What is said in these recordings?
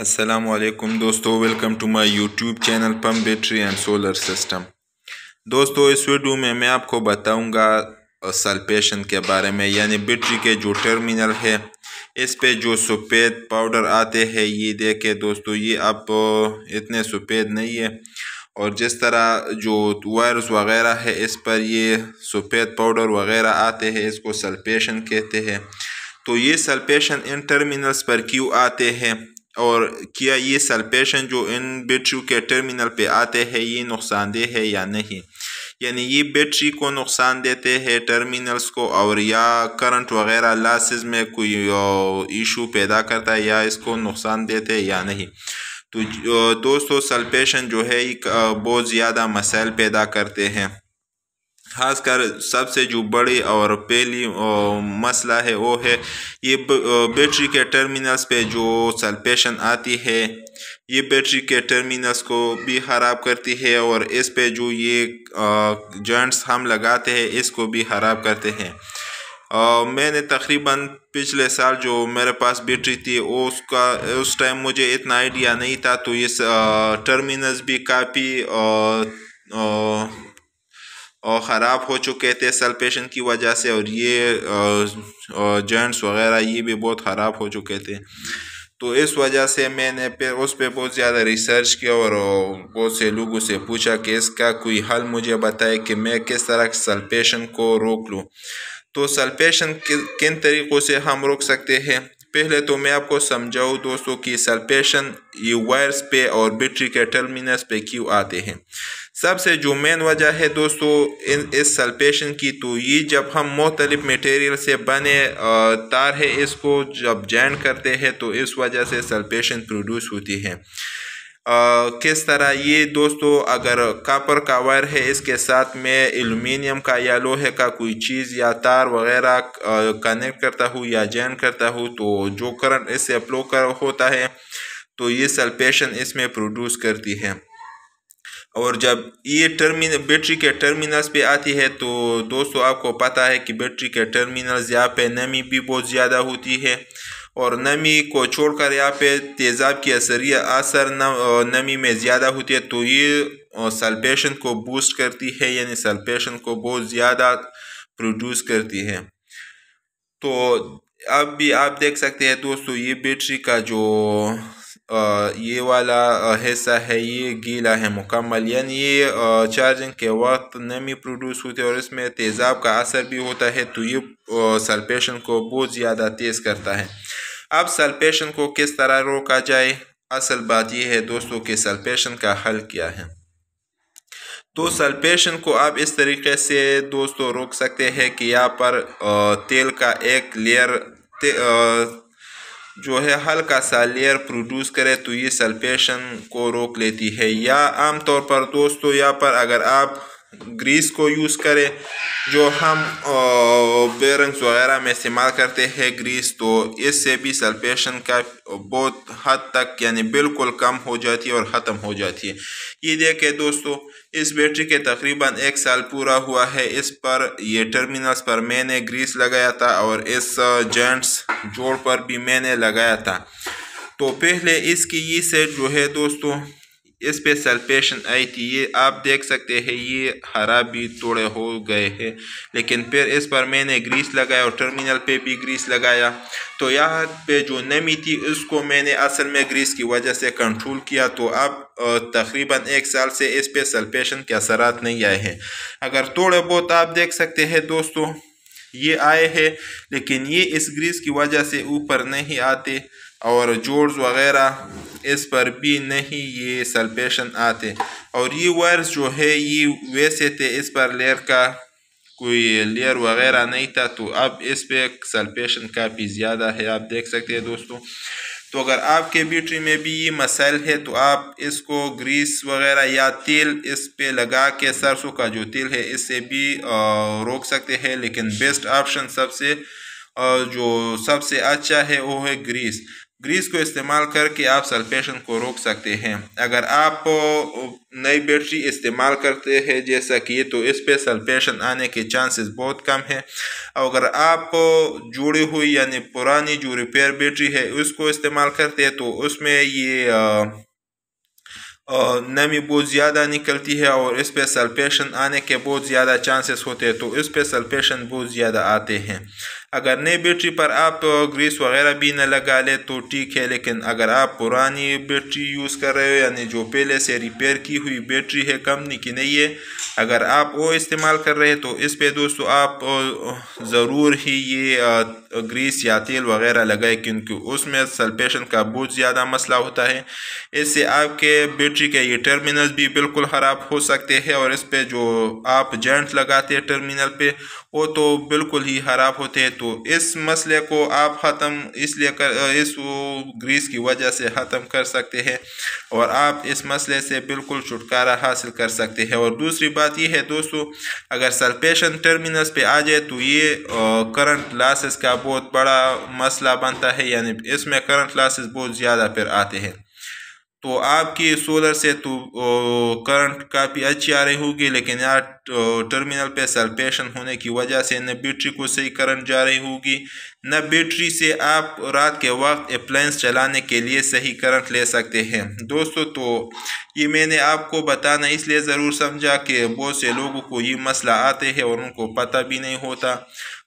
असलम दोस्तों welcome to my YouTube channel पम battery and solar system दोस्तों इस वीडियो में मैं आपको बताऊंगा सल्पेशन के बारे में यानी बैटरी के जो टर्मिनल है इस पे जो सफ़ेद पाउडर आते हैं ये देखे दोस्तों ये आप इतने सफ़ेद नहीं है और जिस तरह जो वायरस वगैरह है इस पर ये सफ़ेद पाउडर वगैरह आते हैं इसको सल्पेशन कहते हैं तो ये सल्पेशन इन टर्मिनल्स पर क्यों आते हैं और क्या ये सल्पेशन जो इन बैटरी के टर्मिनल पे आते हैं ये नुकसानदेह है या नहीं यानी ये बैटरी को नुकसान देते हैं टर्मिनल्स को और या करंट वगैरह लासेस में कोई इशू पैदा करता है या इसको नुकसान देते हैं या नहीं तो दोस्तों सल्पेशन जो है बहुत ज़्यादा मसाइल पैदा करते हैं खासकर सबसे जो बड़ी और पहली मसला है वो है ये बैटरी के टर्मिनल्स पे जो सल्पेशन आती है ये बैटरी के टर्मिनल्स को भी ख़राब करती है और इस पे जो ये जॉइंट्स हम लगाते हैं इसको भी ख़राब करते हैं मैंने तकरीबन पिछले साल जो मेरे पास बैटरी थी उसका उस टाइम मुझे इतना आइडिया नहीं था तो इस टर्मिनल्स भी काफ़ी और ख़राब हो चुके थे सल्पेशन की वजह से और ये जॉइंट्स वगैरह ये भी बहुत ख़राब हो चुके थे तो इस वजह से मैंने पे उस पर बहुत ज़्यादा रिसर्च किया और बहुत से लोगों से पूछा कि इसका कोई हल मुझे बताए कि मैं किस तरह सल्पेशन को रोक लूँ तो सल्पेशन किन तरीक़ों से हम रोक सकते हैं पहले तो मैं आपको समझाऊँ दोस्तों कि सल्पेशन ये वायर्स पे और बैटरी के टर्मिनल्स पे क्यों आते हैं सबसे जो मेन वजह है दोस्तों इन इस सल्पेशन की तो ये जब हम मुख्तलिफ मटेरियल से बने तार है इसको जब जैन करते हैं तो इस वजह से सल्पेशन प्रोड्यूस होती है आ, किस तरह ये दोस्तों अगर कापर का वायर है इसके साथ में एलुमिनियम का या लोहे का कोई चीज़ या तार वगैरह कनेक्ट करता हूँ या जैन करता हूँ तो जो करंट इससे अपलो कर होता है तो ये सल्पेशन इसमें प्रोड्यूस करती है और जब ये टर्मिन बैटरी के टर्मिनल्स पे आती है तो दोस्तों आपको पता है कि बैटरी के टर्मिनल्स यहाँ पे नमी भी बहुत ज़्यादा होती है और नमी को छोड़कर यहाँ पे तेज़ाब की असरिया असर नमी में ज़्यादा होती है तो ये सल्पेशन को बूस्ट करती है यानी सल्पेशन को बहुत ज़्यादा प्रोड्यूस करती है तो अब भी आप देख सकते हैं दोस्तों ये बैटरी का जो ये वाला हिस्सा है ये गीला है मुकम्मल यानी ये चार्जिंग के वक्त नमी प्रोड्यूस होती है और इसमें तेज़ाब का असर भी होता है तो ये सल्पेशन को बहुत ज़्यादा तेज़ करता है अब सल्पेशन को किस तरह रोका जाए असल बात यह है दोस्तों कि सल्पेशन का हल क्या है तो सल्पेशन को आप इस तरीके से दोस्तों रोक सकते हैं कि यहाँ पर तेल का एक लेयर ते, जो है हल्का सा लेयर प्रोड्यूस करे तो ये सल्फेशन को रोक लेती है या आमतौर पर दोस्तों यहाँ पर अगर आप ग्रीस को यूज़ करें जो हम बेरंग्स वगैरह में इस्तेमाल करते हैं ग्रीस तो इससे भी सल्फेशन का बहुत हद तक यानी बिल्कुल कम हो जाती है और ख़त्म हो जाती है ये देखें दोस्तों इस बैटरी के तकरीबन एक साल पूरा हुआ है इस पर ये टर्मिनल्स पर मैंने ग्रीस लगाया था और इस जेंट्स जोड़ पर भी मैंने लगाया था तो पहले इसकी ये सेट जो है दोस्तों इस पे सल्पेशन आई थी ये आप देख सकते हैं ये हरा भी थोड़े हो गए हैं लेकिन फिर इस पर मैंने ग्रीस लगाया और टर्मिनल पे भी ग्रीस लगाया तो यहाँ पे जो नमी थी उसको मैंने असल में ग्रीस की वजह से कंट्रोल किया तो अब तकरीबन एक साल से इस पे सल्पेशन के असरात नहीं आए हैं अगर थोड़े बहुत आप देख सकते हैं दोस्तों ये आए हैं लेकिन ये इस ग्रीस की वजह से ऊपर नहीं आते और जोड़ वगैरह इस पर भी नहीं ये सल्पेशन आते और ये वर्स जो है ये वैसे थे इस पर लेयर का कोई लेयर वगैरह नहीं था तो अब इस पर सल्पेशन काफ़ी ज़्यादा है आप देख सकते हैं दोस्तों तो अगर आपके बीटरी में भी ये मसाइल है तो आप इसको ग्रीस वगैरह या तेल इस पर लगा के सरसों का जो तेल है इससे भी रोक सकते हैं लेकिन बेस्ट ऑप्शन सबसे जो सबसे अच्छा है वो है ग्रीस ग्रीस को इस्तेमाल करके आप सल्फेशन को रोक सकते हैं अगर आप नई बैटरी इस्तेमाल करते हैं जैसा कि तो इस पर सल्फेशन आने के चांसेस बहुत कम हैं और अगर आप जुड़ी हुई यानी पुरानी जो रिपेयर बैटरी है उसको इस्तेमाल करते हैं तो उसमें ये आ, नमी बहुत ज़्यादा निकलती है और इस पर सल्फेशन आने के बहुत ज़्यादा चांसेस होते हैं तो इस पर सल्फेशन बहुत ज़्यादा आते हैं अगर नई बैटरी पर आप ग्रीस वगैरह भी ना लगा ले तो ठीक है लेकिन अगर आप पुरानी बैटरी यूज़ कर रहे हो यानी जो पहले से रिपेयर की हुई बैटरी है कंपनी की नहीं है अगर आप वो इस्तेमाल कर रहे हैं तो इस पे दोस्तों आप ज़रूर ही ये ग्रीस या तेल वगैरह लगाए क्योंकि उसमें सल्पेशन का बहुत ज़्यादा मसला होता है इससे आपके बैटरी के ये टर्मिनल भी बिल्कुल ख़राब हो सकते हैं और इस पर जो आप जेंट लगाते हैं टर्मिनल पर वो तो बिल्कुल ही ख़राब होते हैं तो इस मसले को आप ख़त्म इसलिए कर इस वो ग्रीस की वजह से ख़त्म कर सकते हैं और आप इस मसले से बिल्कुल छुटकारा हासिल कर सकते हैं और दूसरी बात यह है दोस्तों अगर सल्पेशन टर्मिनस पे आ जाए तो ये करंट लासेस का बहुत बड़ा मसला बनता है यानी इसमें करंट लासेस बहुत ज़्यादा फिर आते हैं तो आपके सोलर से तो करंट काफ़ी अच्छी आ रही होगी लेकिन यहाँ टर्मिनल पे सल्पेशन होने की वजह से न बैटरी को सही करंट जा रही होगी न बैटरी से आप रात के वक्त अप्लाइंस चलाने के लिए सही करंट ले सकते हैं दोस्तों तो ये मैंने आपको बताना इसलिए ज़रूर समझा कि बहुत से लोगों को ये मसला आते हैं और उनको पता भी नहीं होता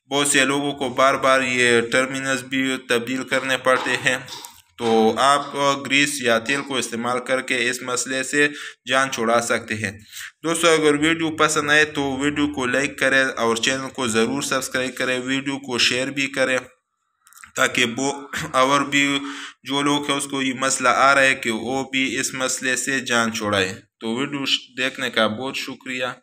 बहुत से लोगों को बार बार ये टर्मिनल्स भी तब्दील करने पड़ते हैं तो आप ग्रीस या तेल को इस्तेमाल करके इस मसले से जान छुड़ा सकते हैं दोस्तों अगर वीडियो पसंद आए तो वीडियो को लाइक करें और चैनल को ज़रूर सब्सक्राइब करें वीडियो को शेयर भी करें ताकि वो और भी जो लोग हैं उसको ये मसला आ रहा है कि वो भी इस मसले से जान छोड़ाएँ तो वीडियो देखने का बहुत शुक्रिया